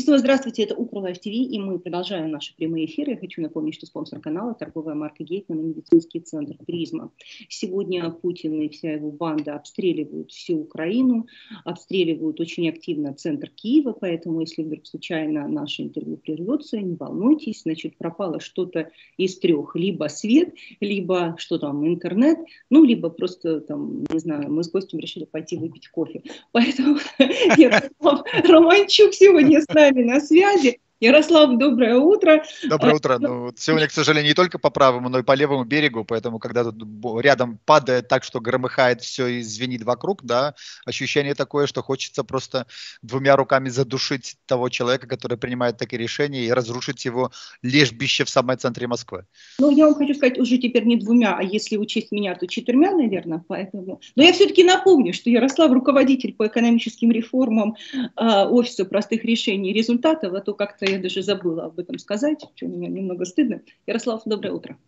И снова здравствуйте, это Укрла ТВ, и мы продолжаем наши прямые эфиры. Я хочу напомнить, что спонсор канала – торговая марка Гейтман и медицинский центр «Призма». Сегодня Путин и вся его банда обстреливают всю Украину, обстреливают очень активно центр Киева, поэтому если вдруг случайно наше интервью прервется, не волнуйтесь, значит, пропало что-то из трех. Либо свет, либо что там, интернет, ну, либо просто там, не знаю, мы с гостем решили пойти выпить кофе. Поэтому Романчук сегодня с нами terminasse, né? viajei. Ярослав, доброе утро. Доброе а, утро. Ну, сегодня, к сожалению, не только по правому, но и по левому берегу, поэтому когда тут рядом падает так, что громыхает все и звенит вокруг, да, ощущение такое, что хочется просто двумя руками задушить того человека, который принимает такие решения, и разрушить его лежбище в самом центре Москвы. Ну, я вам хочу сказать, уже теперь не двумя, а если учесть меня, то четырьмя, наверное, поэтому. Но я все-таки напомню, что Ярослав руководитель по экономическим реформам э, Офиса простых решений и результатов, а то как-то я даже забыла об этом сказать, что меня немного стыдно. Ярослав, доброе утро.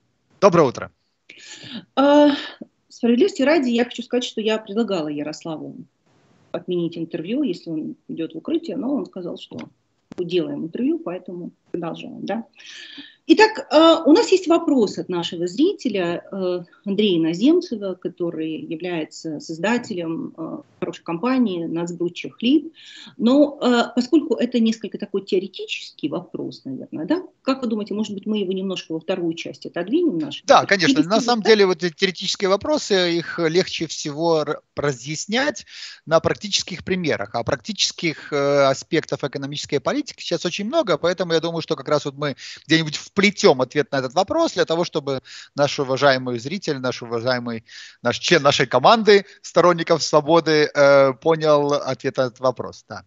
Доброе утро. А, справедливости ради, я хочу сказать, что я предлагала Ярославу отменить интервью, если он идет в укрытие, но он сказал, что делаем интервью, поэтому продолжаем, да. Итак, э, у нас есть вопрос от нашего зрителя э, Андрея Наземцева, который является создателем э, хорошей компании «Нацбруд хлеб. Но поскольку это несколько такой теоретический вопрос, наверное, да? Как вы думаете, может быть, мы его немножко во вторую часть отодвинем? Наш? Да, конечно. На самом деле, вот эти теоретические вопросы, их легче всего разъяснять на практических примерах. А практических аспектов экономической политики сейчас очень много, поэтому я думаю, что как раз вот мы где-нибудь в вплетем ответ на этот вопрос для того, чтобы наш уважаемый зритель, наш уважаемый наш член нашей команды сторонников свободы э, понял ответ на этот вопрос. Да.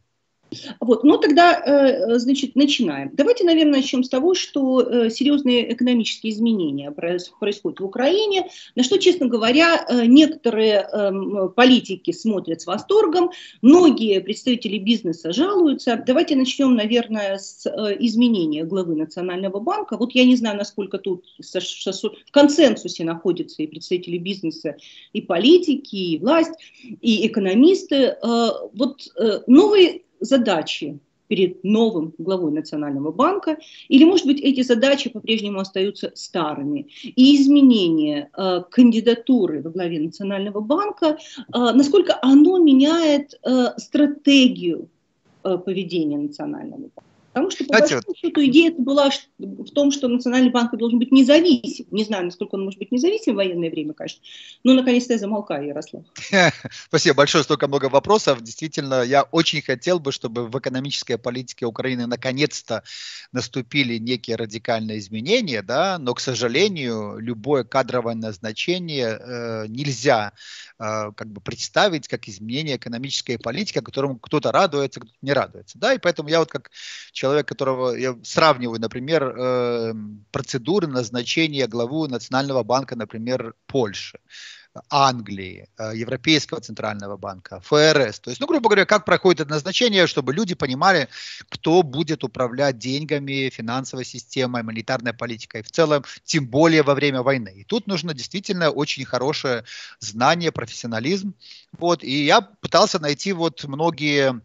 Вот, ну тогда, э, э, значит, начинаем. Давайте, наверное, начнем с того, что э, серьезные экономические изменения происходят в Украине, на что, честно говоря, некоторые эм, политики смотрят с восторгом, многие представители бизнеса жалуются. Давайте начнем, наверное, с изменения главы Национального банка. Вот я не знаю, насколько тут в консенсусе находятся и представители бизнеса, и политики, и власть, и экономисты. Вот новый задачи перед новым главой Национального банка, или, может быть, эти задачи по-прежнему остаются старыми. И изменение э, кандидатуры во главе Национального банка, э, насколько оно меняет э, стратегию э, поведения Национального банка. Потому что, по Знаете, большому счету, идея была в том, что Национальный банк должен быть независим. Не знаю, насколько он может быть независим в военное время, конечно. Но, наконец-то, я замолкаю, Ярослав. Спасибо большое, столько много вопросов. Действительно, я очень хотел бы, чтобы в экономической политике Украины наконец-то наступили некие радикальные изменения, да, но, к сожалению, любое кадровое назначение э, нельзя э, как бы представить как изменение экономической политики, которому кто-то радуется, кто-то не радуется, да, и поэтому я вот как человек, человек, которого я сравниваю, например, э, процедуры назначения главу Национального банка, например, Польши. Англии, э, Европейского центрального банка, ФРС. То есть, ну, грубо говоря, как проходит это назначение, чтобы люди понимали, кто будет управлять деньгами, финансовой системой, монетарной политикой в целом, тем более во время войны. И тут нужно действительно очень хорошее знание, профессионализм. Вот, и я пытался найти вот многие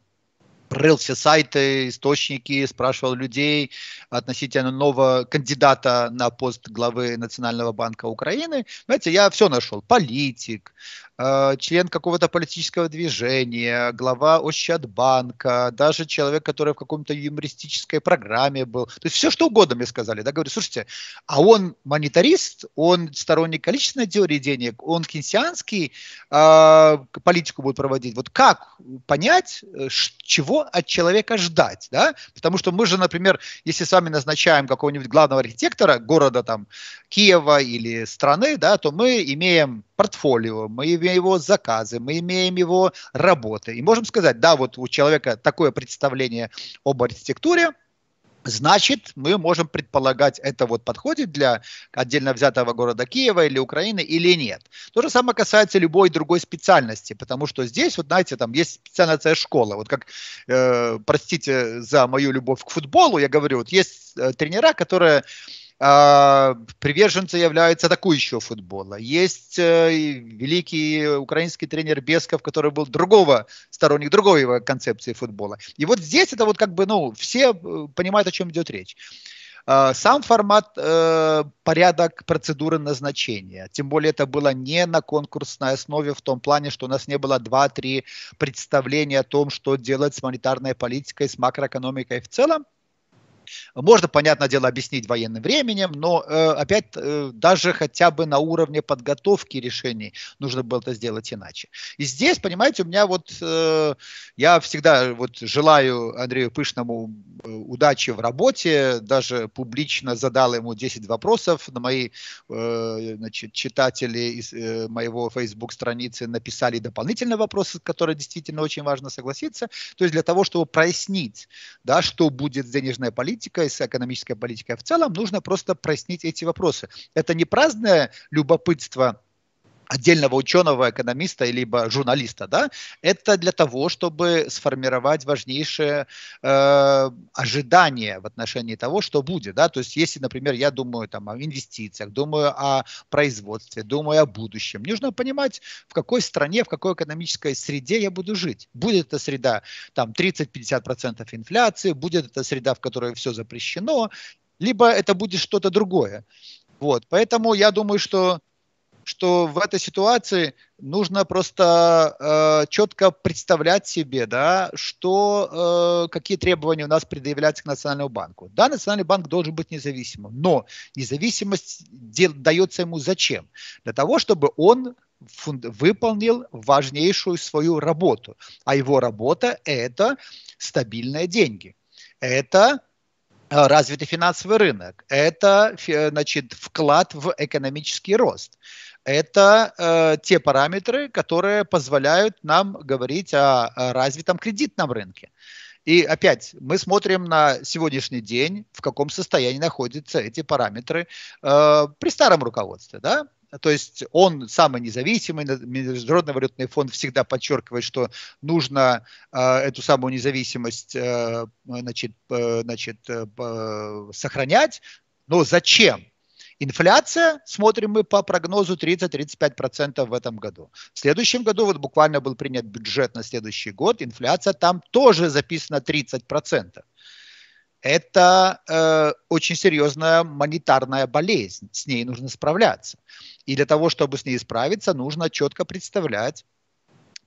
рыл все сайты, источники, спрашивал людей относительно нового кандидата на пост главы Национального банка Украины. Знаете, я все нашел. Политик, э, член какого-то политического движения, глава Ощадбанка, даже человек, который в каком-то юмористической программе был. То есть все что угодно мне сказали. Да, говорю, слушайте, а он монетарист, он сторонник количественной теории денег, он кенсианский, э, политику будет проводить. Вот как понять, э, чего от человека ждать, да? Потому что мы же, например, если с вами назначаем какого-нибудь главного архитектора города там Киева или страны, да, то мы имеем портфолио, мы имеем его заказы, мы имеем его работы. И можем сказать, да, вот у человека такое представление об архитектуре, Значит, мы можем предполагать, это вот подходит для отдельно взятого города Киева или Украины или нет. То же самое касается любой другой специальности, потому что здесь, вот знаете, там есть специальная школа. Вот как, э, простите за мою любовь к футболу, я говорю, вот есть э, тренера, которые а, приверженцы являются атакующего футбола. Есть э, великий украинский тренер Бесков, который был другого, сторонник другой его концепции футбола. И вот здесь это вот как бы, ну, все э, понимают, о чем идет речь. А, сам формат, э, порядок процедуры назначения, тем более это было не на конкурсной основе в том плане, что у нас не было 2-3 представления о том, что делать с монетарной политикой, с макроэкономикой в целом, можно, понятное дело, объяснить военным временем, но э, опять э, даже хотя бы на уровне подготовки решений нужно было это сделать иначе. И здесь, понимаете, у меня вот э, я всегда вот желаю Андрею Пышному удачи в работе, даже публично задал ему 10 вопросов на мои значит, читатели из моего Facebook страницы написали дополнительные вопросы, с которыми действительно очень важно согласиться. То есть для того, чтобы прояснить, да, что будет с денежной политикой, политикой, с экономической политикой. В целом нужно просто прояснить эти вопросы. Это не праздное любопытство отдельного ученого, экономиста, либо журналиста, да, это для того, чтобы сформировать важнейшие э, ожидания в отношении того, что будет, да, то есть если, например, я думаю там о инвестициях, думаю о производстве, думаю о будущем, нужно понимать, в какой стране, в какой экономической среде я буду жить. Будет эта среда там 30-50% инфляции, будет эта среда, в которой все запрещено, либо это будет что-то другое. Вот, поэтому я думаю, что что в этой ситуации нужно просто э, четко представлять себе, да, что, э, какие требования у нас предъявляются к Национальному банку. Да, Национальный банк должен быть независимым, но независимость дел, дается ему зачем? Для того, чтобы он фунд, выполнил важнейшую свою работу. А его работа – это стабильные деньги. Это э, развитый финансовый рынок, это значит, вклад в экономический рост это э, те параметры, которые позволяют нам говорить о, о развитом кредитном рынке. И опять мы смотрим на сегодняшний день, в каком состоянии находятся эти параметры э, при старом руководстве, да? То есть он самый независимый, Международный валютный фонд всегда подчеркивает, что нужно э, эту самую независимость э, значит, э, значит, э, сохранять. Но зачем? Инфляция, смотрим мы по прогнозу, 30-35% в этом году. В следующем году, вот буквально был принят бюджет на следующий год, инфляция там тоже записана 30%. Это э, очень серьезная монетарная болезнь, с ней нужно справляться. И для того, чтобы с ней справиться, нужно четко представлять,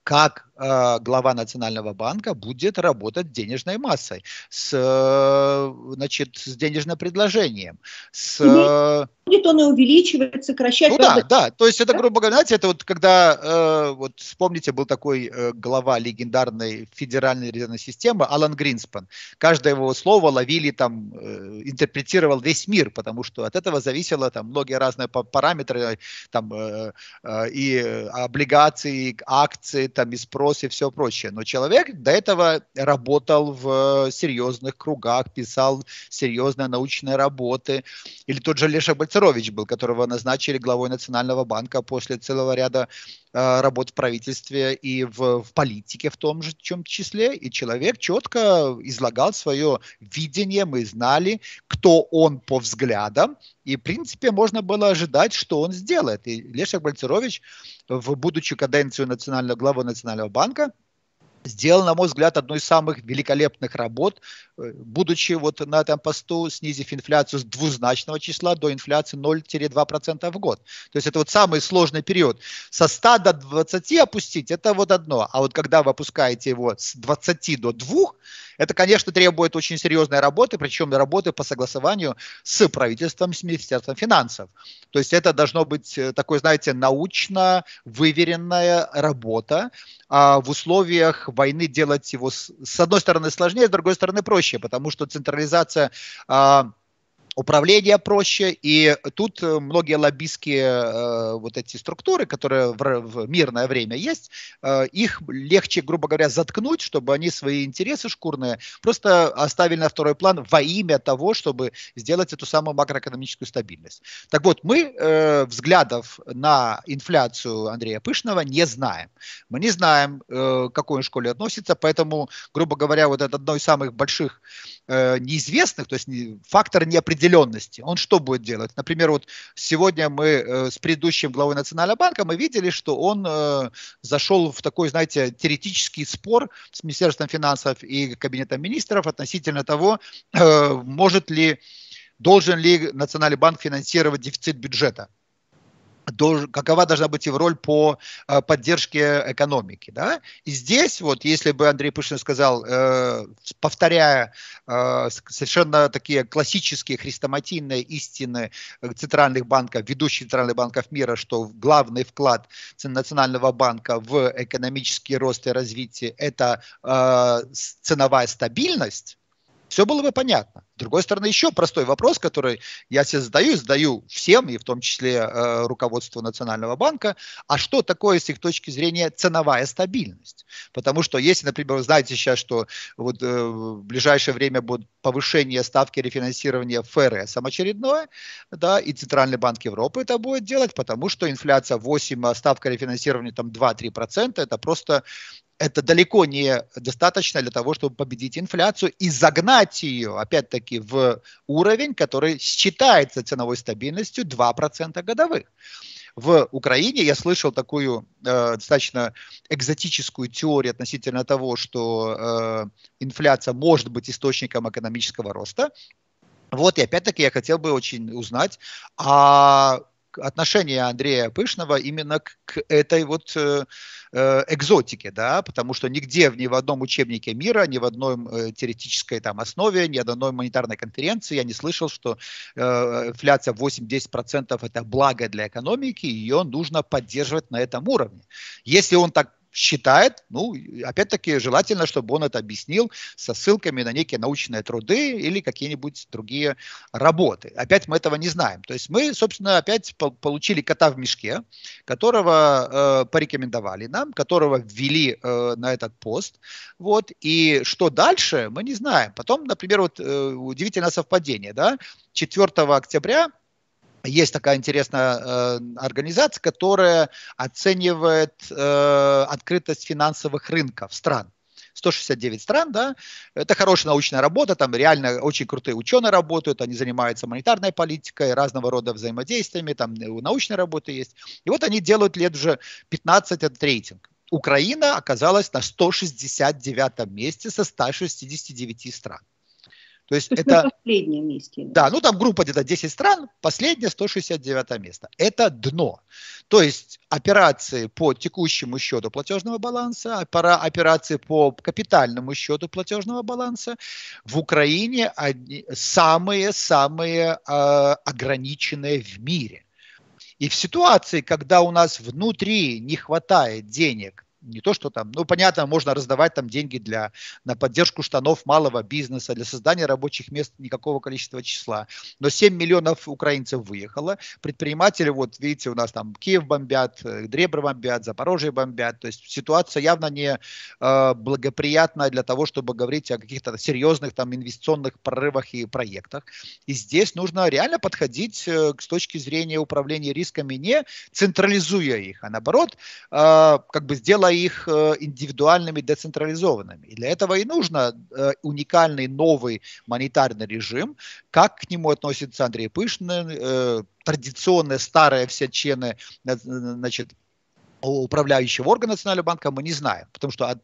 как э, глава Национального банка будет работать с денежной массой, с, э, значит, с денежным предложением. С, э... Будет он и увеличивать, сокращать. Ну да, да, то есть это, грубо говоря, знаете, это вот когда, э, вот вспомните, был такой э, глава легендарной федеральной резервной системы Алан Гринспан. Каждое его слово ловили там, э, интерпретировал весь мир, потому что от этого зависело там многие разные параметры, э, там э, э, и э, облигации, и акции, там и спрос и все прочее. Но человек до этого работал в э, серьезных кругах, писал серьезные научные работы. Или тот же Леша Бальцерович был, которого назначили главой Национального банка после целого ряда э, работ в правительстве и в, в политике в том же чем числе. И человек четко излагал свое видение, мы знали, кто он по взглядам, и, в принципе, можно было ожидать, что он сделает. И Лешек Бальцерович, в будущую каденцию национального главы Первого национального банка, сделал, на мой взгляд, одну из самых великолепных работ, э, будучи вот на этом посту, снизив инфляцию с двузначного числа до инфляции 0-2% в год. То есть это вот самый сложный период. Со 100 до 20 опустить – это вот одно, а вот когда вы опускаете его с 20 до 2, это, конечно, требует очень серьезной работы, причем работы по согласованию с правительством, с Министерством финансов. То есть это должно быть э, такой, знаете, научно выверенная работа. А в условиях войны делать его, с одной стороны, сложнее, с другой стороны, проще, потому что централизация а, управление проще, и тут э, многие лоббистские э, вот эти структуры, которые в, в мирное время есть, э, их легче, грубо говоря, заткнуть, чтобы они свои интересы шкурные просто оставили на второй план во имя того, чтобы сделать эту самую макроэкономическую стабильность. Так вот, мы э, взглядов на инфляцию Андрея Пышного не знаем. Мы не знаем, к какой он школе относится, поэтому, грубо говоря, вот это одно из самых больших Э, неизвестных, то есть фактор неопределенности, он что будет делать? Например, вот сегодня мы э, с предыдущим главой Национального банка мы видели, что он э, зашел в такой, знаете, теоретический спор с Министерством финансов и Кабинетом министров относительно того, может ли, должен ли Национальный банк финансировать дефицит бюджета какова должна быть его роль по э, поддержке экономики. Да? И здесь вот, если бы Андрей Пышин сказал, э, повторяя э, совершенно такие классические хрестоматийные истины э, центральных банков, ведущих центральных банков мира, что главный вклад Национального банка в экономический рост и развитие – это э, ценовая стабильность, все было бы понятно. С другой стороны, еще простой вопрос, который я себе задаю, задаю всем, и в том числе э, руководству Национального банка, а что такое с их точки зрения ценовая стабильность? Потому что если, например, вы знаете сейчас, что вот, э, в ближайшее время будет повышение ставки рефинансирования ФРС очередное, да, и Центральный банк Европы это будет делать, потому что инфляция 8, а ставка рефинансирования там 2-3%, это просто это далеко не достаточно для того, чтобы победить инфляцию и загнать ее, опять-таки, в уровень, который считается ценовой стабильностью 2% годовых. В Украине я слышал такую э, достаточно экзотическую теорию относительно того, что э, инфляция может быть источником экономического роста. Вот, и опять-таки я хотел бы очень узнать, а отношение Андрея Пышного именно к, к этой вот э, э экзотике, да, потому что нигде ни в одном учебнике мира, ни в одной э, теоретической там основе, ни в одной монетарной конференции я не слышал, что э, инфляция 8-10% это благо для экономики, и ее нужно поддерживать на этом уровне. Если он так считает, ну, опять-таки, желательно, чтобы он это объяснил со ссылками на некие научные труды или какие-нибудь другие работы. Опять мы этого не знаем. То есть мы, собственно, опять получили кота в мешке, которого э, порекомендовали нам, которого ввели э, на этот пост. Вот, и что дальше, мы не знаем. Потом, например, вот э, удивительное совпадение, да, 4 октября есть такая интересная э, организация, которая оценивает э, открытость финансовых рынков стран. 169 стран, да, это хорошая научная работа, там реально очень крутые ученые работают, они занимаются монетарной политикой, разного рода взаимодействиями, там научные работы есть. И вот они делают лет уже 15 этот рейтинг. Украина оказалась на 169 месте со 169 стран. То есть, То это... последнее место. Да, ну там группа где-то 10 стран, последнее 169 место. Это дно. То есть операции по текущему счету платежного баланса, операции по капитальному счету платежного баланса в Украине самые-самые э, ограниченные в мире. И в ситуации, когда у нас внутри не хватает денег не то, что там, ну, понятно, можно раздавать там деньги для, на поддержку штанов малого бизнеса, для создания рабочих мест никакого количества числа. Но 7 миллионов украинцев выехало. Предприниматели, вот видите, у нас там Киев бомбят, э, Дребра бомбят, Запорожье бомбят. То есть ситуация явно не э, благоприятная для того, чтобы говорить о каких-то серьезных там инвестиционных прорывах и проектах. И здесь нужно реально подходить э, с точки зрения управления рисками не централизуя их, а наоборот, э, как бы сделая их э, индивидуальными, децентрализованными. И для этого и нужно э, уникальный новый монетарный режим. Как к нему относится Андрей Пышный, э, традиционные старые все члены значит, управляющего органа Национального банка мы не знаем, потому что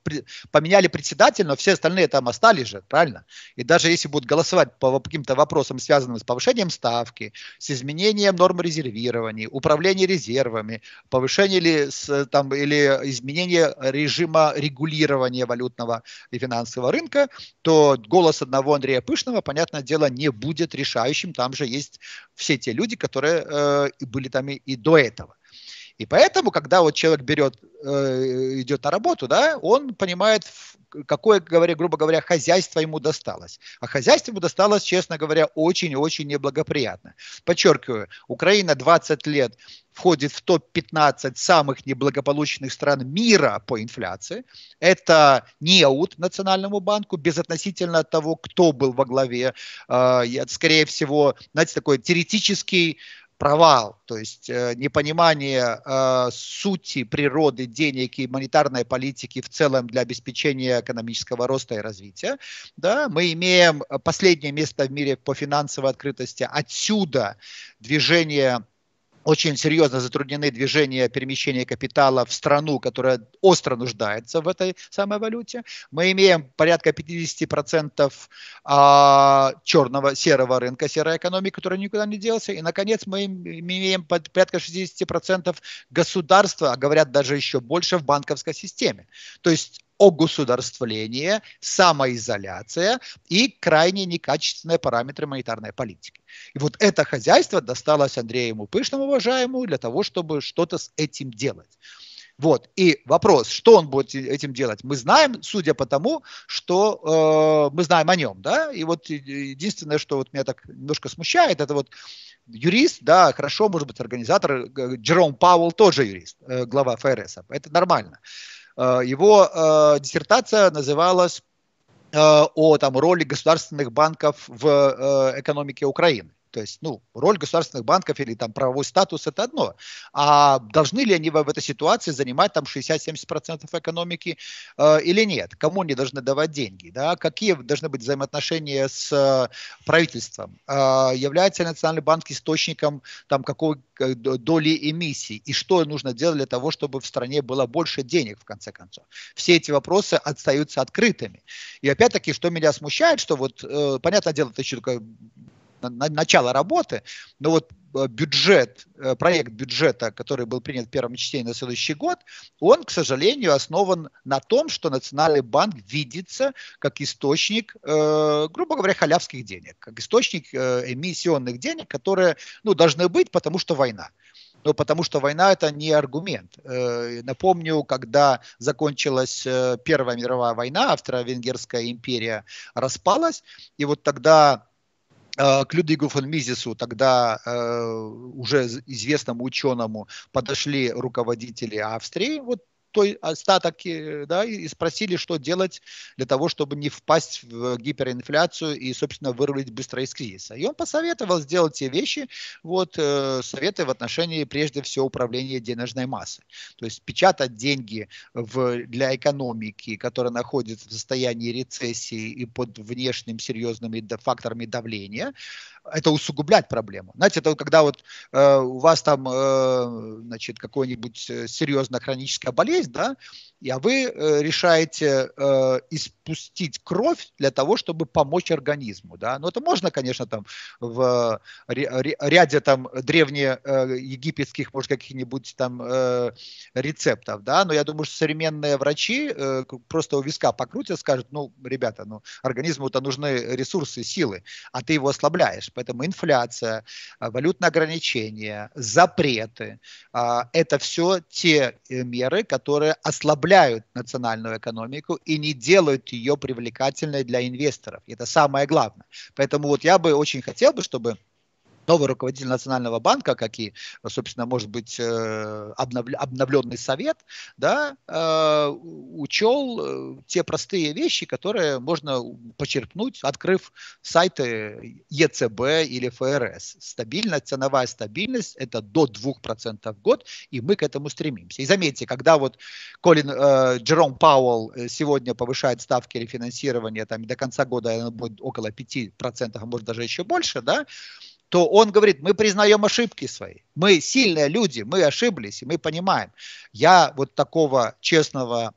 поменяли председатель, но все остальные там остались же, правильно? И даже если будут голосовать по, каким-то вопросам, связанным с повышением ставки, с изменением норм резервирования, управления резервами, повышение или, с, там, или изменение режима регулирования валютного и финансового рынка, то голос одного Андрея Пышного, понятное дело, не будет решающим. Там же есть все те люди, которые э, были там и, и до этого. И поэтому, когда вот человек берет, э, идет на работу, да, он понимает, какое, говоря, грубо говоря, хозяйство ему досталось. А хозяйство ему досталось, честно говоря, очень-очень неблагоприятно. Подчеркиваю, Украина 20 лет входит в топ-15 самых неблагополучных стран мира по инфляции. Это неуд Национальному банку, безотносительно от того, кто был во главе. Э, скорее всего, знаете, такой теоретический провал, то есть э, непонимание э, сути природы денег и монетарной политики в целом для обеспечения экономического роста и развития. Да, мы имеем э, последнее место в мире по финансовой открытости. Отсюда движение очень серьезно затруднены движения перемещения капитала в страну, которая остро нуждается в этой самой валюте. Мы имеем порядка 50% а, черного, серого рынка, серой экономики, которая никуда не делся. И, наконец, мы имеем порядка 60% государства, а говорят даже еще больше, в банковской системе. То есть огосударствление, самоизоляция и крайне некачественные параметры монетарной политики. И вот это хозяйство досталось Андрею Пышному, уважаемому, для того, чтобы что-то с этим делать. Вот. И вопрос, что он будет э, этим делать, мы знаем, судя по тому, что э, мы знаем о нем. Да? И вот единственное, что вот меня так немножко смущает, это вот юрист, да, хорошо, может быть, организатор, э, Джером Пауэлл тоже юрист, э, глава ФРС. Это нормально. Э, его э, диссертация называлась э, о там, роли государственных банков в экономике Украины. То есть, ну, роль государственных банков или там правовой статус – это одно. А должны ли они в этой ситуации занимать там 60-70% экономики э, или нет? Кому они должны давать деньги? Да? Какие должны быть взаимоотношения с э, правительством? Э, является ли Национальный банк источником там какой э, доли эмиссий? И что нужно делать для того, чтобы в стране было больше денег, в конце концов? Все эти вопросы остаются открытыми. И опять-таки, что меня смущает, что вот, э, понятное дело, это еще только на, начало работы, но вот э, бюджет, э, проект бюджета, который был принят в первом чтении на следующий год, он, к сожалению, основан на том, что Национальный банк видится как источник, э, грубо говоря, халявских денег, как источник э, эмиссионных денег, которые ну, должны быть, потому что война. Но ну, потому что война это не аргумент. Э, напомню, когда закончилась Первая мировая война, Австро-Венгерская империя распалась, и вот тогда Э, к Людвигу фон Мизису, тогда э, уже известному ученому, подошли руководители Австрии, вот той остаток, а, да, и спросили, что делать для того, чтобы не впасть в гиперинфляцию и, собственно, вырулить быстро из кризиса. И он посоветовал сделать те вещи, вот, э, советы в отношении, прежде всего, управления денежной массой. То есть печатать деньги в, для экономики, которая находится в состоянии рецессии и под внешним серьезными факторами давления, это усугублять проблему. Знаете, это когда вот э, у вас там, э, значит, какая нибудь э, серьезная хроническая болезнь, да, а вы э, решаете э, испустить кровь для того, чтобы помочь организму, да. Но ну, это можно, конечно, там в ряде там древнеегипетских, э, может, каких-нибудь там э, рецептов, да, но я думаю, что современные врачи э, просто у виска покрутят, скажут, ну, ребята, ну, организму-то нужны ресурсы, силы, а ты его ослабляешь, Поэтому инфляция, а, валютные ограничения, запреты а, – это все те э, меры, которые ослабляют национальную экономику и не делают ее привлекательной для инвесторов. Это самое главное. Поэтому вот я бы очень хотел бы, чтобы новый руководитель Национального банка, как и, собственно, может быть, э, обновленный совет, да, э, учел э, те простые вещи, которые можно почерпнуть, открыв сайты ЕЦБ или ФРС. Стабильность, ценовая стабильность – это до 2% в год, и мы к этому стремимся. И заметьте, когда вот Колин, э, Джером Пауэлл сегодня повышает ставки рефинансирования там, до конца года она будет около 5%, а может даже еще больше, да, то он говорит, мы признаем ошибки свои, мы сильные люди, мы ошиблись, и мы понимаем. Я вот такого честного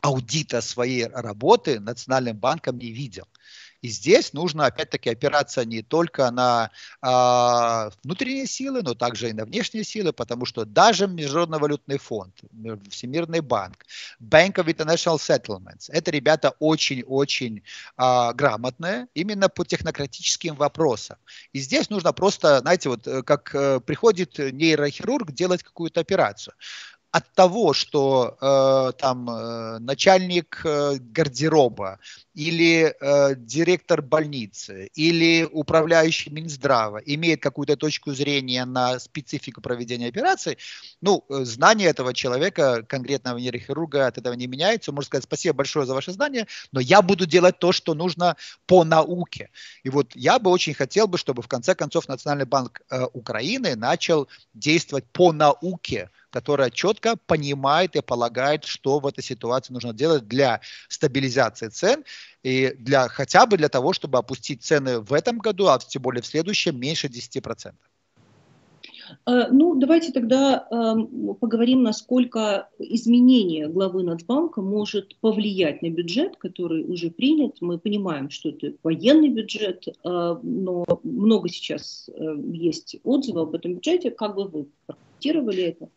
аудита своей работы Национальным банком не видел. И здесь нужно, опять-таки, опираться не только на э, внутренние силы, но также и на внешние силы, потому что даже Международный валютный фонд, Всемирный банк, Bank of International Settlements, это ребята очень-очень э, грамотные именно по технократическим вопросам. И здесь нужно просто, знаете, вот э, как э, приходит нейрохирург делать какую-то операцию от того, что э, там э, начальник э, гардероба или э, директор больницы или управляющий Минздрава имеет какую-то точку зрения на специфику проведения операции, ну, э, знание этого человека, конкретного нейрохирурга, от этого не меняется. Можно сказать, спасибо большое за ваше знание, но я буду делать то, что нужно по науке. И вот я бы очень хотел бы, чтобы в конце концов Национальный банк э, Украины начал действовать по науке, которая четко понимает и полагает, что в этой ситуации нужно делать для стабилизации цен и для, хотя бы для того, чтобы опустить цены в этом году, а тем более в следующем, меньше 10%. Э, ну, давайте тогда э, поговорим, насколько изменение главы Нацбанка может повлиять на бюджет, который уже принят. Мы понимаем, что это военный бюджет, э, но много сейчас э, есть отзывов об этом бюджете. Как бы вы прокомментировали это?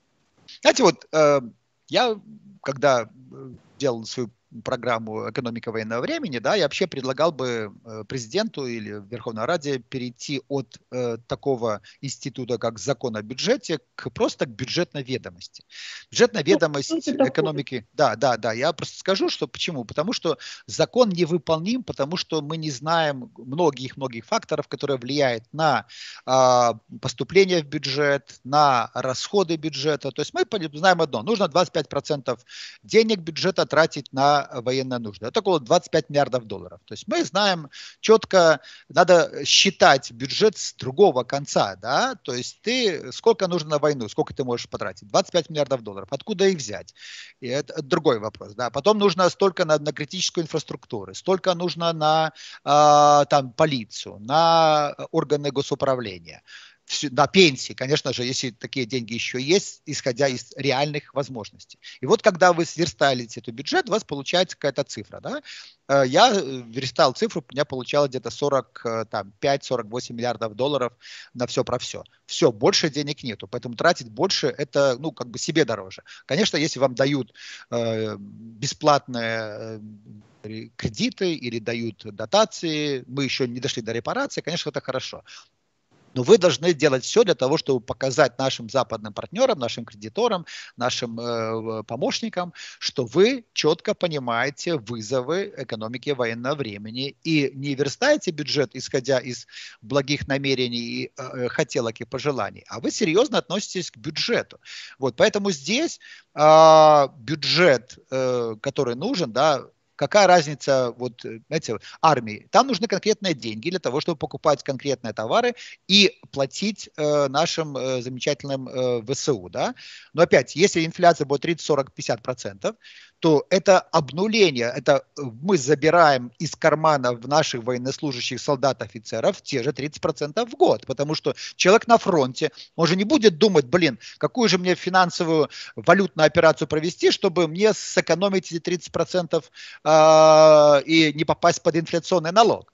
Знаете, вот э, я, когда э, делал свою программу «Экономика военного времени», да, я вообще предлагал бы э, президенту или Верховной Раде перейти от э, такого института, как закон о бюджете, к просто к бюджетной ведомости. Бюджетная ну, ведомость экономики... Да, да, да, я просто скажу, что почему. Потому что закон невыполним, потому что мы не знаем многих-многих факторов, которые влияют на э, поступление в бюджет, на расходы бюджета. То есть мы знаем одно, нужно 25% процентов денег бюджета тратить на военная нужда Это около 25 миллиардов долларов. То есть мы знаем четко, надо считать бюджет с другого конца, да, то есть ты, сколько нужно на войну, сколько ты можешь потратить? 25 миллиардов долларов. Откуда их взять? И это другой вопрос, да. Потом нужно столько на, на критическую инфраструктуру, столько нужно на э, там полицию, на э, органы госуправления на пенсии, конечно же, если такие деньги еще есть, исходя из реальных возможностей. И вот когда вы сверстали этот бюджет, у вас получается какая-то цифра. Да? Э, я э, верстал цифру, у меня получалось где-то 45-48 э, миллиардов долларов на все про все. Все, больше денег нету, поэтому тратить больше это, ну, как бы себе дороже. Конечно, если вам дают э, бесплатное кредиты или дают дотации, мы еще не дошли до репарации, конечно, это хорошо. Но вы должны делать все для того, чтобы показать нашим западным партнерам, нашим кредиторам, нашим э, помощникам, что вы четко понимаете вызовы экономики военного времени и не верстаете бюджет, исходя из благих намерений и э, э хотелок и пожеланий, а вы серьезно относитесь к бюджету. Вот, поэтому здесь э, бюджет, э, который нужен, да, Какая разница вот, э, знаете, армии? Там нужны конкретные деньги для того, чтобы покупать конкретные товары и платить э, нашим э, замечательным э, ВСУ, да? Но опять, если инфляция будет 30, 40, 50 процентов, то это обнуление, это э, мы забираем из кармана в наших военнослужащих солдат, офицеров те же 30% в год, потому что человек на фронте, он же не будет думать, блин, какую же мне финансовую валютную операцию провести, чтобы мне сэкономить эти 30% э, а, и не попасть под инфляционный налог.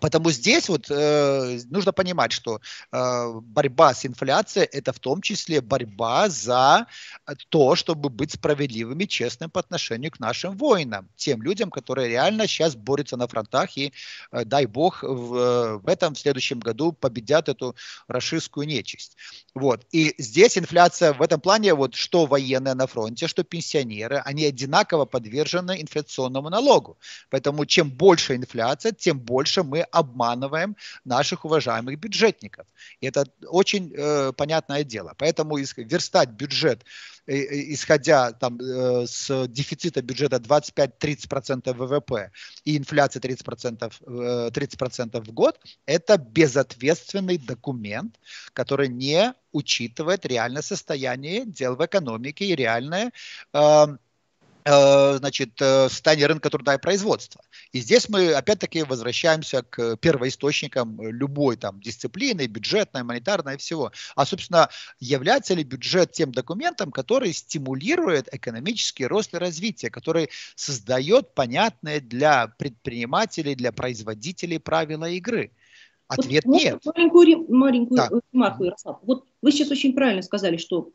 Потому здесь вот э, нужно понимать, что э, борьба с инфляцией это в том числе борьба за э, то, чтобы быть справедливыми, честным по отношению к нашим воинам, тем людям, которые реально сейчас борются на фронтах и, э, дай бог, в, э, в этом в следующем году победят эту расистскую нечисть. Вот. И здесь инфляция в этом плане, вот что военные на фронте, что пенсионеры, они одинаково подвержены инфляционному налогу. Поэтому чем больше инфляция, тем больше мы обманываем наших уважаемых бюджетников. И это очень э, понятное дело. Поэтому верстать бюджет э, э, исходя там, э, с дефицита бюджета 25-30% ВВП и инфляции 30%, 30% в год, это безответственный документ, который не учитывает реальное состояние дел в экономике и реальное э, Э, значит, состояние э, рынка труда и производства. И здесь мы опять-таки возвращаемся к первоисточникам любой там дисциплины, бюджетной, монетарной и всего. А, собственно, является ли бюджет тем документом, который стимулирует экономический рост и развитие, который создает понятные для предпринимателей, для производителей правила игры? Ответ вот, нет. Маленькую, маленькую да. ремарку, Ярослав. Вот вы сейчас очень правильно сказали, что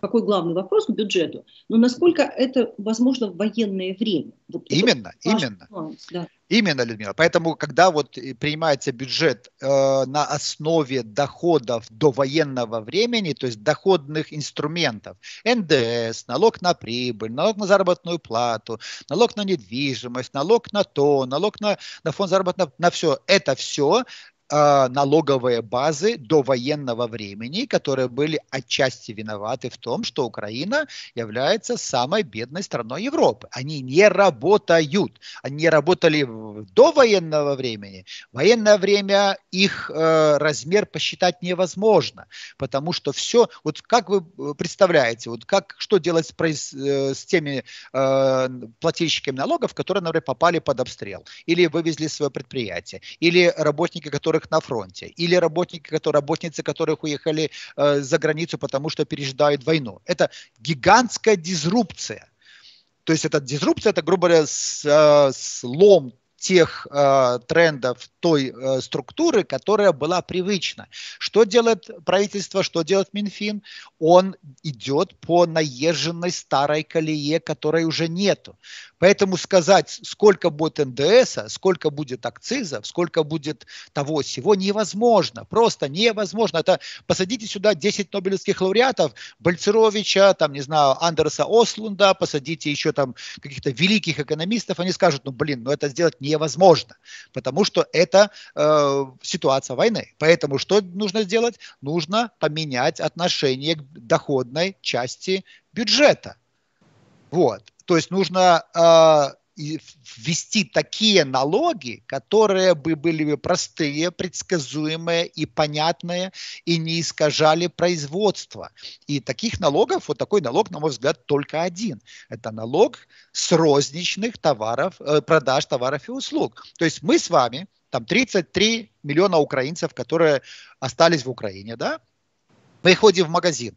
какой главный вопрос к бюджету, но насколько это возможно в военное время. Вот именно, именно. Нюанс, да. Именно, Людмила. Поэтому, когда вот э, принимается бюджет э, на основе доходов до военного времени, то есть доходных инструментов, НДС, налог на прибыль, налог на заработную плату, налог на недвижимость, налог на то, налог на, на фонд заработной на все, это все Э, налоговые базы до военного времени, которые были отчасти виноваты в том, что Украина является самой бедной страной Европы. Они не работают. Они работали до военного времени. военное время их э, размер посчитать невозможно, потому что все, вот как вы э, представляете, вот как, что делать с, э, с теми э, плательщиками налогов, которые, например, попали под обстрел, или вывезли свое предприятие, или работники, которые которых на фронте, или работники, которые, работницы, которых уехали э, за границу, потому что пережидают войну. Это гигантская дизрупция. То есть это дизрупция, это, грубо говоря, с, э, слом тех э, трендов той э, структуры, которая была привычна. Что делает правительство, что делает Минфин? Он идет по наезженной старой колее, которой уже нету. Поэтому сказать, сколько будет НДС, сколько будет акцизов, сколько будет того всего, невозможно. Просто невозможно. Это посадите сюда 10 нобелевских лауреатов, Бальцеровича, там, не знаю, Андерса Ослунда, посадите еще там каких-то великих экономистов, они скажут, ну, блин, ну это сделать не себе возможно, потому что это э, ситуация войны. Поэтому что нужно сделать? Нужно поменять отношение к доходной части бюджета. Вот. То есть нужно э, ввести такие налоги, которые бы были бы простые, предсказуемые и понятные, и не искажали производство. И таких налогов, вот такой налог, на мой взгляд, только один. Это налог с розничных товаров, э, продаж товаров и услуг. То есть мы с вами, там 33 миллиона украинцев, которые остались в Украине, да, мы ходим в магазины.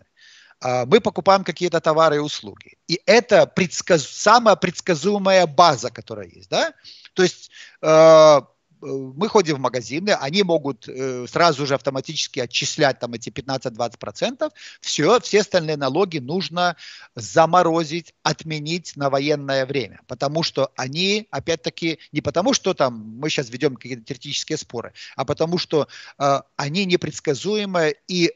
А, мы покупаем какие-то товары и услуги. И это предсказ... самая предсказуемая база, которая есть. Да? То есть э, э мы ходим в магазины, они могут э, сразу же автоматически отчислять там эти 15-20%. Все, все остальные налоги нужно заморозить, отменить на военное время. Потому что они, опять-таки, не потому что там мы сейчас ведем какие-то теоретические споры, а потому что э, они непредсказуемы и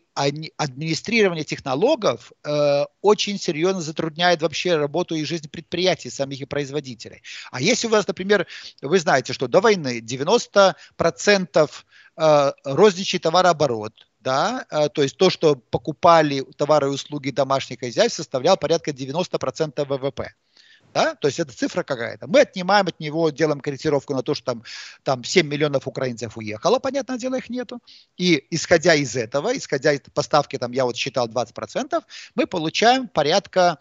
администрирование технологов э, очень серьезно затрудняет вообще работу и жизнь предприятий, самих и производителей. А если у вас, например, вы знаете, что до войны 90% э, розничий товарооборот, да, э, то есть то, что покупали товары и услуги домашних хозяйств, составлял порядка 90% ВВП. Э, да, то есть это цифра какая-то. Мы отнимаем от него, делаем корректировку на то, что там, там 7 миллионов украинцев уехало, понятное дело, их нету. И исходя из этого, исходя из поставки, там я вот считал 20%, мы получаем порядка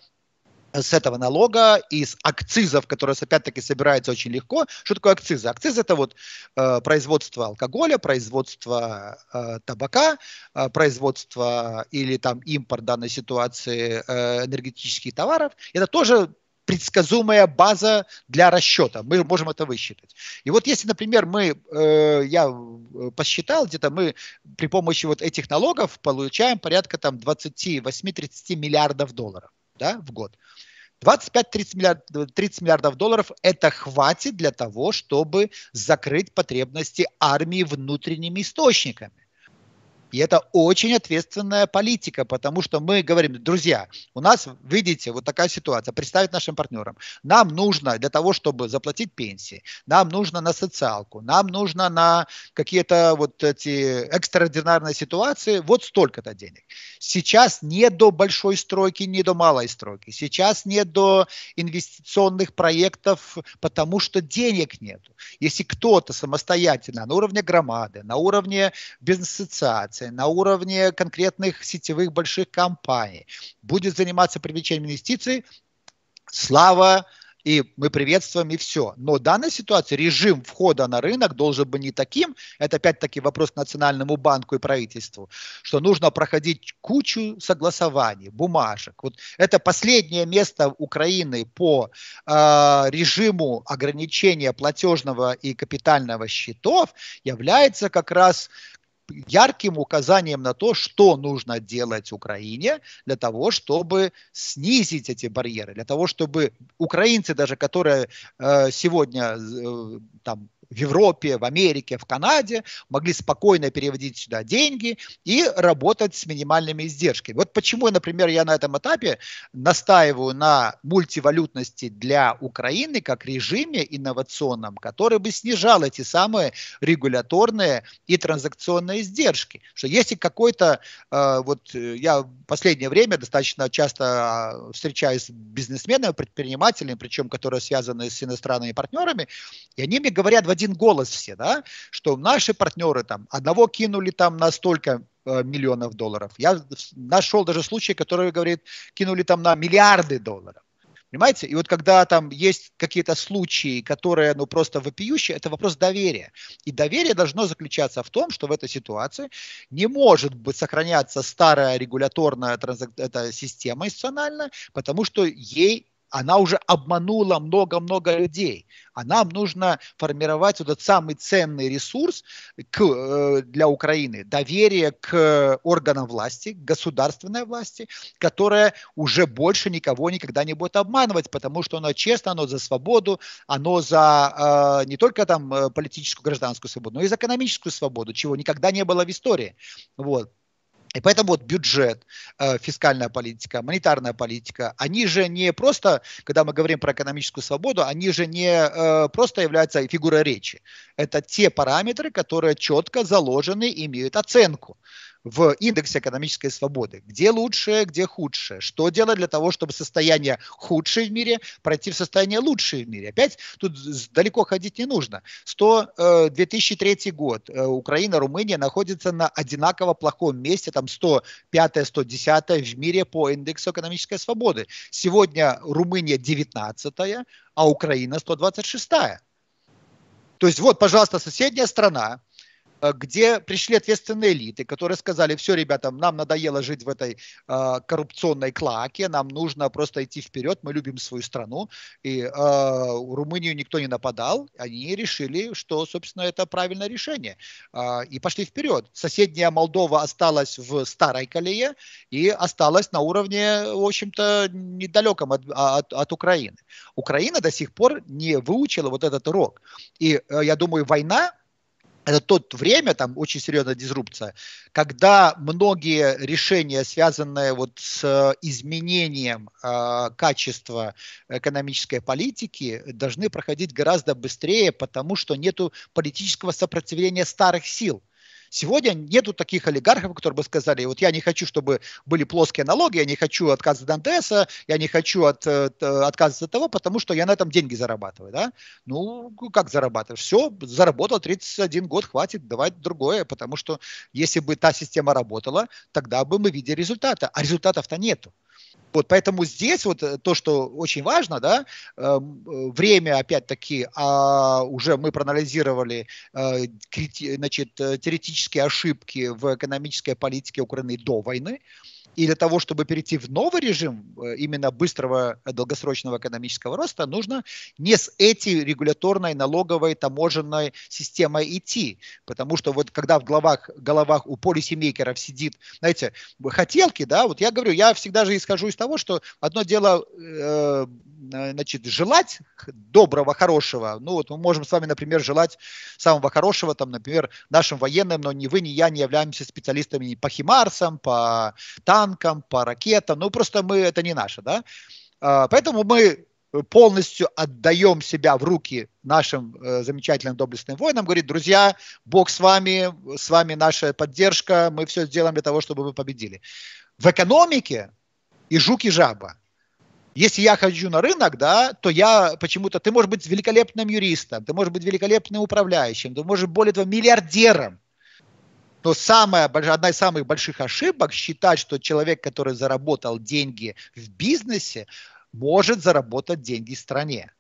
э, с этого налога, из акцизов, которые опять-таки собираются очень легко. Что такое акцизы? Акцизы это вот э, производство алкоголя, производство э, табака, э, производство или там импорт в данной ситуации э, энергетических товаров. Это тоже предсказуемая база для расчета. Мы можем это высчитать. И вот если, например, мы, э, я э, посчитал, где-то мы при помощи вот этих налогов получаем порядка там 28-30 миллиардов долларов да, в год. 25-30 миллиардов, 30 миллиардов долларов это хватит для того, чтобы закрыть потребности армии внутренними источниками. И это очень ответственная политика, потому что мы говорим, друзья, у нас, видите, вот такая ситуация, представить нашим партнерам. Нам нужно для того, чтобы заплатить пенсии, нам нужно на социалку, нам нужно на какие-то вот эти экстраординарные ситуации вот столько-то денег. Сейчас не до большой стройки, не до малой стройки. Сейчас не до инвестиционных проектов, потому что денег нет. Если кто-то самостоятельно на уровне громады, на уровне бизнес-ассоциации, организации, на уровне конкретных сетевых больших компаний будет заниматься привлечением инвестиций, слава и мы приветствуем, и все. Но в данной ситуации режим входа на рынок должен быть не таким, это опять-таки вопрос к Национальному банку и правительству, что нужно проходить кучу согласований, бумажек. Вот это последнее место Украины по э, режиму ограничения платежного и капитального счетов является как раз ярким указанием на то, что нужно делать Украине для того, чтобы снизить эти барьеры, для того, чтобы украинцы, даже которые э, сегодня э, там в Европе, в Америке, в Канаде, могли спокойно переводить сюда деньги и работать с минимальными издержками. Вот почему, например, я на этом этапе настаиваю на мультивалютности для Украины как режиме инновационном, который бы снижал эти самые регуляторные и транзакционные издержки. Что если какой-то, э, вот э, я в последнее время достаточно часто а, встречаюсь с бизнесменами, предпринимателями, причем которые связаны с иностранными партнерами, и они мне говорят один голос все, да, что наши партнеры там одного кинули там на столько э, миллионов долларов. Я нашел даже случай, который говорит, кинули там на миллиарды долларов. Понимаете? И вот когда там есть какие-то случаи, которые ну, просто вопиющие, это вопрос доверия. И доверие должно заключаться в том, что в этой ситуации не может быть сохраняться старая регуляторная транзак- это система институциональная, потому что ей она уже обманула много-много людей. А нам нужно формировать вот этот самый ценный ресурс к, э, для Украины, доверие к органам власти, к государственной власти, которая уже больше никого никогда не будет обманывать, потому что оно честно, оно за свободу, оно за э, не только там э, политическую, гражданскую свободу, но и за экономическую свободу, чего никогда не было в истории. Вот. И поэтому вот бюджет, э, фискальная политика, монетарная политика, они же не просто, когда мы говорим про экономическую свободу, они же не э, просто являются фигурой речи. Это те параметры, которые четко заложены и имеют оценку в индексе экономической свободы. Где лучшее, где худшее. Что делать для того, чтобы состояние худшее в мире пройти в состояние лучшее в мире. Опять тут далеко ходить не нужно. 100, 2003 э, год. Э, Украина, Румыния находятся на одинаково плохом месте. Там 105 110 в мире по индексу экономической свободы. Сегодня Румыния 19 а Украина 126 -я. То есть вот, пожалуйста, соседняя страна, Э, где пришли ответственные элиты, которые сказали, все, ребята, нам надоело жить в этой э, коррупционной клаке, нам нужно просто идти вперед, мы любим свою страну. И э, Румынию никто не нападал, они решили, что, собственно, это правильное решение. Э, и пошли вперед. Соседняя Молдова осталась в старой колее и осталась на уровне, в общем-то, недалеком от, от, от Украины. Украина до сих пор не выучила вот этот урок. И э, я думаю, война это тот время, там очень серьезная дизрупция, когда многие решения, связанные вот с э, изменением э, качества экономической политики, должны проходить гораздо быстрее, потому что нет политического сопротивления старых сил. Сегодня нету таких олигархов, которые бы сказали, вот я не хочу, чтобы были плоские налоги, я не хочу отказа от НДС, я не хочу от, э, от, отказаться от того, потому что я на этом деньги зарабатываю. Да? Ну, как зарабатываешь? Все, заработал 31 год, хватит, давай другое, потому что если бы та система работала, тогда бы мы видели результаты, а результатов-то нету. Вот, поэтому здесь вот э, то, что очень важно, да, эм, э, время, опять-таки, а уже мы проанализировали э, значит, теоретические ошибки в экономической политике Украины до войны, и для того, чтобы перейти в новый режим э, именно быстрого э, долгосрочного экономического роста, нужно не с этой регуляторной, налоговой, таможенной системой идти. Потому что вот когда в головах, головах у полисемейкеров сидит, знаете, хотелки, да, вот я говорю, я всегда же исхожу из того, что одно дело, э, э значит, желать доброго, хорошего. Ну вот мы можем с вами, например, желать самого хорошего, там, например, нашим военным, но ни вы, ни я не являемся специалистами по химарсам, по танкам, танкам, по ракетам. Ну, просто мы, это не наше, да? А, поэтому мы полностью отдаем себя в руки нашим э, замечательным доблестным воинам, говорит, друзья, Бог с вами, с вами наша поддержка, мы все сделаем для того, чтобы вы победили. В экономике и жук, и жаба. Если я хожу на рынок, да, то я почему-то, ты можешь быть великолепным юристом, ты можешь быть великолепным управляющим, ты можешь, более того, миллиардером, но самая, одна из самых больших ошибок считать, что человек, который заработал деньги в бизнесе, может заработать деньги в стране.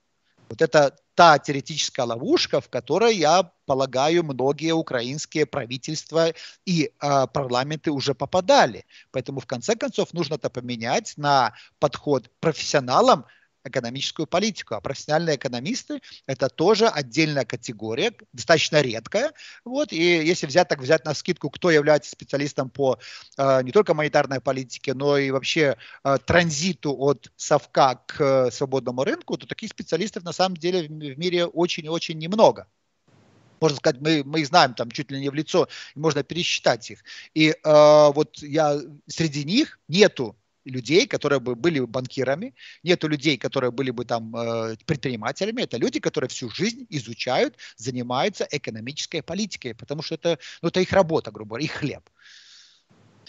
Вот это та теоретическая ловушка, в которой, я полагаю, многие украинские правительства и э, парламенты уже попадали. Поэтому, в конце концов, нужно это поменять на подход профессионалам, экономическую политику. А профессиональные экономисты – это тоже отдельная категория, достаточно редкая. Вот, и если взять так взять на скидку, кто является специалистом по э, не только монетарной политике, но и вообще э, транзиту от совка к э, свободному рынку, то таких специалистов на самом деле в, в мире очень и очень немного можно сказать, мы, мы их знаем там чуть ли не в лицо, можно пересчитать их. И э, вот я среди них нету людей, которые бы были банкирами, нету людей, которые были бы там э, предпринимателями. Это люди, которые всю жизнь изучают, занимаются экономической политикой, потому что это, ну, это их работа, грубо говоря, их хлеб.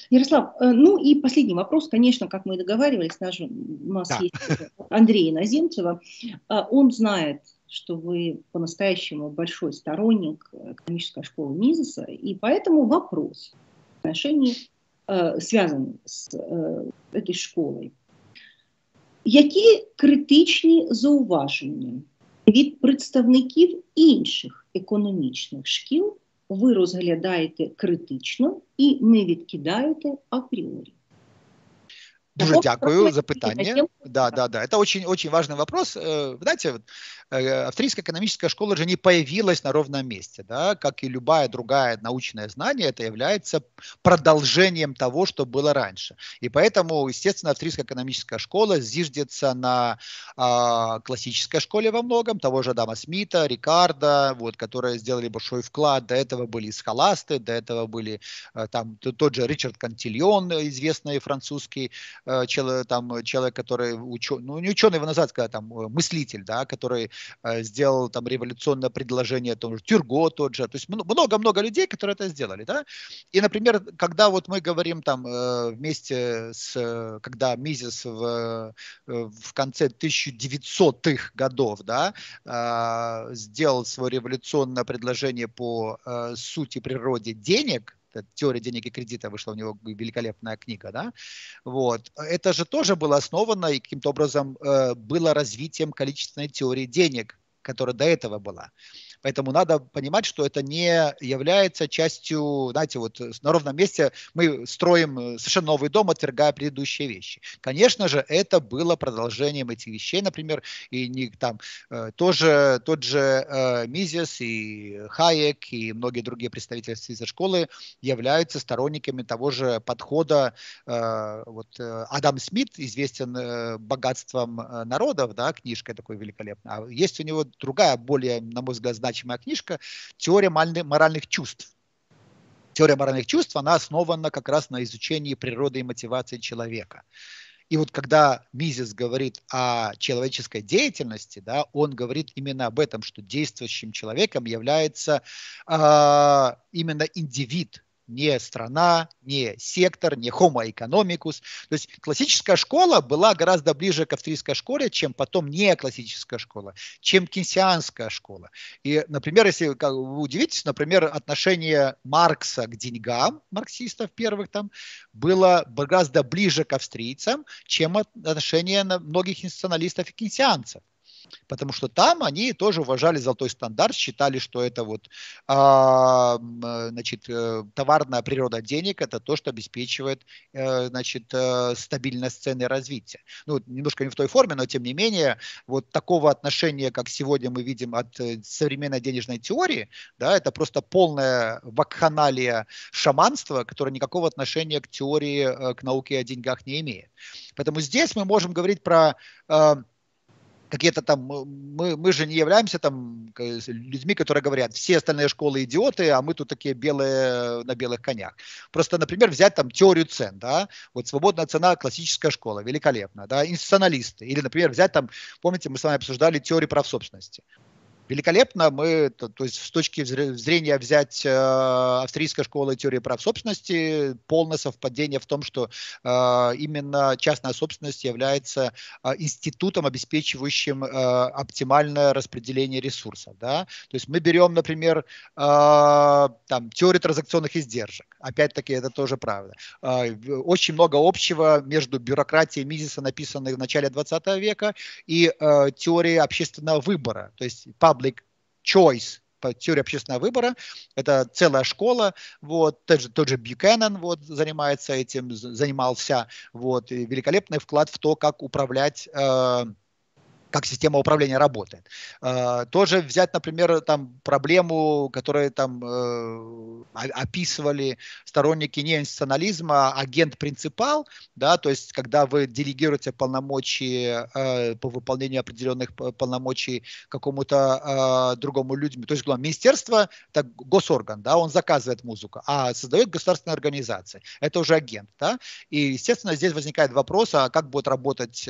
Ярослав, э, ну и последний вопрос, конечно, как мы и договаривались, наш, у нас да. есть э, Андрей Наземцева. А, он знает, что вы по-настоящему большой сторонник э, экономической школы Мизеса, и поэтому вопрос в отношении связаны е, з этой е, школою. Які критичні зауваження від представників інших економічних шкіл ви розглядаєте критично і не відкидаєте апріорі? Дуже дякую за питання. Да, да, да. Это очень, очень важный вопрос. Е, Знаете, Э, австрийская экономическая школа же не появилась на ровном месте, да, как и любая другая научное знание, это является продолжением того, что было раньше. И поэтому, естественно, австрийская экономическая школа зиждется на э, классической школе во многом, того же Адама Смита, Рикарда, вот, которые сделали большой вклад, до этого были схоласты, до этого были э, там тот же Ричард Кантильон, известный французский э, человек, там, человек, который ученый, ну не ученый его назад сказать, там э, мыслитель, да, который Э, сделал там революционное предложение, там, Тюрго тот же, то есть много-много людей, которые это сделали, да. И, например, когда вот мы говорим там э, вместе с, когда Мизис в, э, в конце 1900-х годов, да, сделал свое революционное предложение по сути природе денег, «Теория денег и кредита» вышла у него великолепная книга, да, вот. Это же тоже было основано и каким-то образом э, было развитием количественной теории денег, которая до этого была. Поэтому надо понимать, что это не является частью, знаете, вот э, на ровном месте мы строим э, совершенно новый дом, отвергая предыдущие вещи. Конечно же, это было продолжением этих вещей, например, и не, там э, тоже тот же э, Мизис и Хайек и многие другие представители этой школы являются сторонниками того же подхода. Э, вот э, Адам Смит известен э, богатством народов, да, книжка такой великолепная. А есть у него другая, более, на мой взгляд, значимая книжка «Теория моральных чувств». Теория моральных чувств, она основана как раз на изучении природы и мотивации человека. И вот когда Мизис говорит о человеческой деятельности, да, он говорит именно об этом, что действующим человеком является э, именно индивид, не страна, не сектор, не homo economicus. То есть классическая школа была гораздо ближе к австрийской школе, чем потом не классическая школа, чем кенсианская школа. И, например, если как, вы удивитесь, например, отношение Маркса к деньгам, марксистов первых там, было гораздо ближе к австрийцам, чем отношение многих институционалистов и кенсианцев потому что там они тоже уважали золотой стандарт, считали, что это вот, а, э, значит, э, товарная природа денег, это то, что обеспечивает, э, значит, стабильность цены развития. Ну, немножко не в той форме, но тем не менее, вот такого отношения, как сегодня мы видим от современной денежной теории, да, это просто полная вакханалия шаманства, которое никакого отношения к теории, к науке о деньгах не имеет. Поэтому здесь мы можем говорить про какие-то там, э, мы, мы же не являемся там людьми, которые говорят, все остальные школы идиоты, а мы тут такие белые, э, на белых конях. Просто, например, взять там теорию цен, да, вот свободная цена, классическая школа, великолепно, да, институционалисты, или, например, взять там, помните, мы с вами обсуждали теорию прав собственности великолепно. Мы, то, то есть с точки зрения взять э, австрийской школы теории прав собственности, полное совпадение в том, что э, именно частная собственность является э, институтом, обеспечивающим э, оптимальное распределение ресурсов. Да? То есть мы берем, например, э, там, теорию транзакционных издержек. Опять-таки это тоже правда. Э, очень много общего между бюрократией Мизиса, написанной в начале 20 века, и э, теорией общественного выбора. То есть по public choice, теория общественного выбора. Это целая школа. Вот, тот, же, тот же Бьюкеннон вот, занимается этим, занимался. Вот, и великолепный вклад в то, как управлять э, как система управления работает. Э, тоже взять, например, там проблему, которую там э, описывали сторонники неинституционализма, агент-принципал, да, то есть когда вы делегируете полномочия э, по выполнению определенных полномочий какому-то другому людям, то есть главное, министерство, это госорган, да, он заказывает музыку, а создает государственная организация, это уже агент, да, и, естественно, здесь возникает вопрос, а как будет работать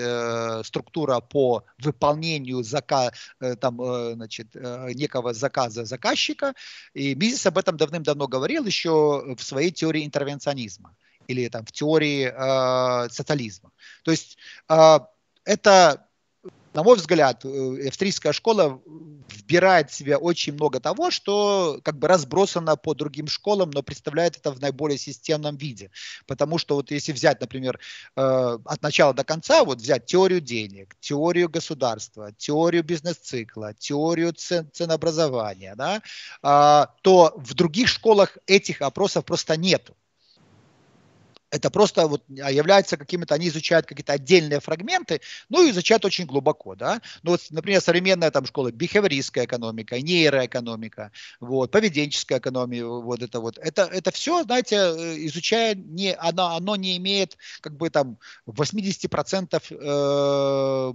структура по выполнению зака, э, там, э, значит, э, некого заказа заказчика. И бизнес об этом давным-давно говорил еще в своей теории интервенционизма или там в теории э, социализма. То есть э, это на мой взгляд, э, австрийская школа вбирает в себя очень много того, что как бы разбросано по другим школам, но представляет это в наиболее системном виде. Потому что вот если взять, например, э, от начала до конца, вот взять теорию денег, теорию государства, теорию бизнес-цикла, теорию цен, ценообразования, да, а, то в других школах этих опросов просто нету это просто вот а, является какими-то, они изучают какие-то отдельные фрагменты, ну и изучают очень глубоко, да. Ну вот, например, современная там школа бихевристская экономика, нейроэкономика, вот, поведенческая экономия, вот это вот. Это, это все, знаете, э, изучая, не, оно, оно не имеет как бы там 80% э,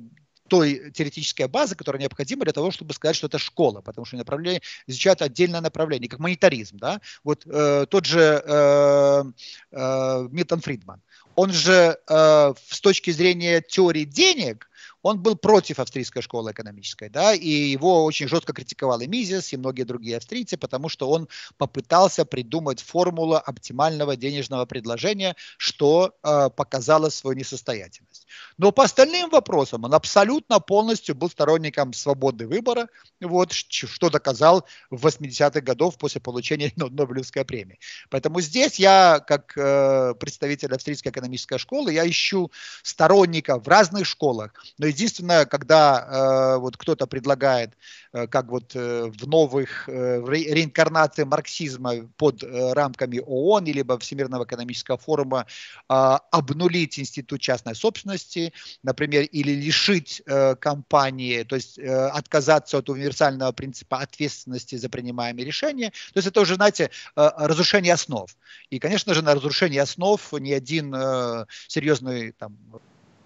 той теоретической базы, которая необходима для того, чтобы сказать, что это школа, потому что направление изучают отдельное направление, как монетаризм, да, вот э, тот же э, э, Милтон Фридман, он же э, с точки зрения теории денег он был против австрийской школы экономической, да, и его очень жестко критиковал и Мизис, и многие другие австрийцы, потому что он попытался придумать формулу оптимального денежного предложения, что э, показало свою несостоятельность. Но по остальным вопросам он абсолютно полностью был сторонником свободы выбора, вот, что доказал в 80-х годах после получения Нобелевской премии. Поэтому здесь я, как э, представитель австрийской экономической школы, я ищу сторонников в разных школах. Но единственное, когда э, вот кто-то предлагает, э, как вот э, в новых э, реинкарнации марксизма под э, рамками ООН или Всемирного экономического форума э, обнулить институт частной собственности, например, или лишить э, компании, то есть э, отказаться от универсального принципа ответственности за принимаемые решения. То есть это уже, знаете, э, разрушение основ. И, конечно же, на разрушение основ ни один э, серьезный там,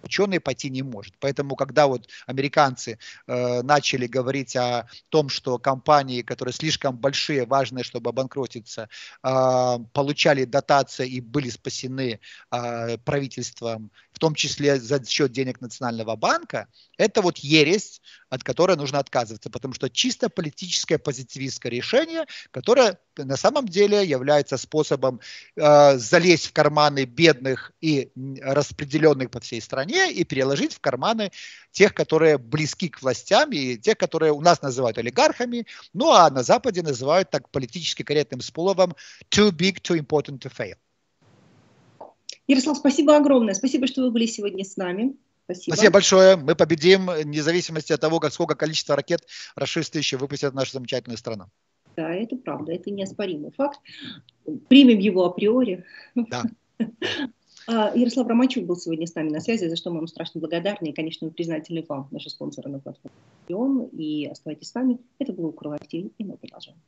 ученый пойти не может. Поэтому, когда вот американцы э, начали говорить о том, что компании, которые слишком большие, важные, чтобы обанкротиться, э, получали дотации и были спасены э, правительством, в том числе за счет денег Национального банка, это вот ересь, от которой нужно отказываться, потому что чисто политическое позитивистское решение, которое на самом деле является способом э, залезть в карманы бедных и распределенных по всей стране и переложить в карманы тех, которые близки к властям и тех, которые у нас называют олигархами, ну а на Западе называют так политически корректным словом too big, too important to fail. Ярослав, спасибо огромное. Спасибо, что вы были сегодня с нами. Спасибо. Спасибо большое. Мы победим, вне зависимости от того, как, сколько количества ракет расисты еще выпустят в нашу замечательную страну. Да, это правда, это неоспоримый факт. Примем его априори. Да. А, Ярослав Романчук был сегодня с нами на связи, за что мы вам страшно благодарны. И, конечно, мы признательны вам, наши спонсоры на платформе. И оставайтесь с нами. Это было «Укрлайф и мы продолжаем.